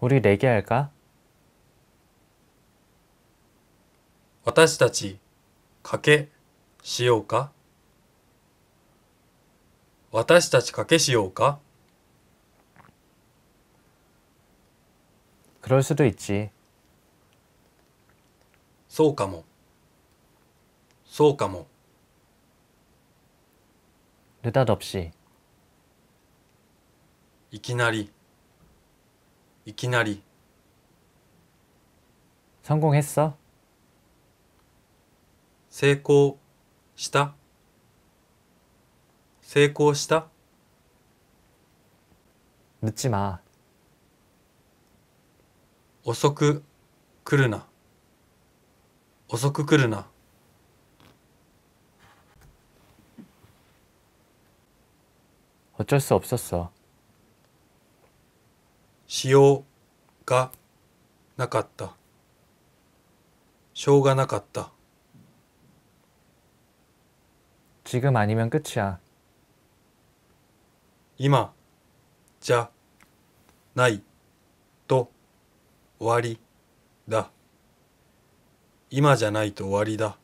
우리 내기 할까? 私たち賭けしようか私たち賭けしようか 그럴 수도 있지. そうかもそうかも 느닷없이 いきなり 이기나리 성공했어? 성공 시다 성공 시다 늦지 마. 어서크 그르나. 어서크 그르나. 어쩔 수 없었어. しようがなかった。しょうがなかった。지금아니면끝이 야。 今じゃないと終わりだ。今じゃないと終わりだ。